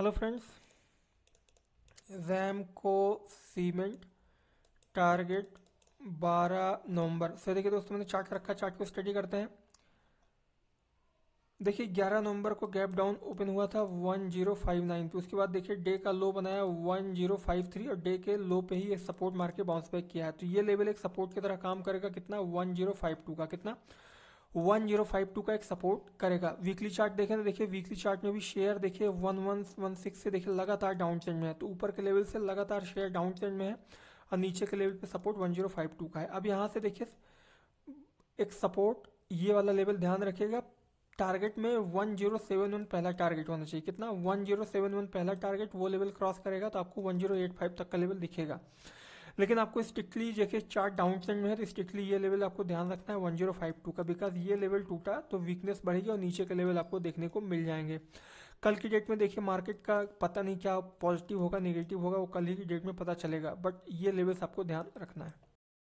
hello friends को cement target 12 नवंबर sir देखिए दोस्तों मैंने चार्ट रखा चार्ट को स्टडी करते हैं देखिए 11 नवंबर को गैप डाउन ओपन हुआ था 1059 पे तो उसके बाद देखिए डे का लो बनाया 1053 और डे के लो पे ही ये सपोर्ट मार के बाउंस बैक किया है तो ये लेवल एक सपोर्ट की तरह काम करेगा कितना 1052 का कितना वन जीरो फाइव टू का एक सपोर्ट करेगा वीकली चार्ट देखें तो देखिए वीकली चार्ट में भी शेयर देखिए वन वन वन सिक्स से देखिए लगातार डाउन ट्रेंड में है तो ऊपर के लेवल से लगातार शेयर डाउन ट्रेंड में है और नीचे के लेवल पे support one zero five two का है अब यहाँ से देखिए एक सपोर्ट ये वाला लेवल ध्यान रखिएगा टारगेट में वन जीरो सेवन वन पहला टारगेट होना चाहिए कितना वन जीरो सेवन वन पहला टारगेट वो लेवल क्रॉस करेगा तो आपको वन जीरो एट फाइव तक का लेवल दिखेगा लेकिन आपको स्ट्रिक्टली देखिए चार्ट डाउन ट्रेंड में है तो स्ट्रिक्टली ये लेवल आपको ध्यान रखना है वन जीरो फाइव टू का बिकॉज ये लेवल टूटा तो वीकनेस बढ़ेगी और नीचे के लेवल आपको देखने को मिल जाएंगे कल की डेट में देखिए मार्केट का पता नहीं क्या पॉजिटिव होगा निगेटिव होगा वो कल ही की डेट में पता चलेगा बट ये लेवल्स आपको ध्यान रखना है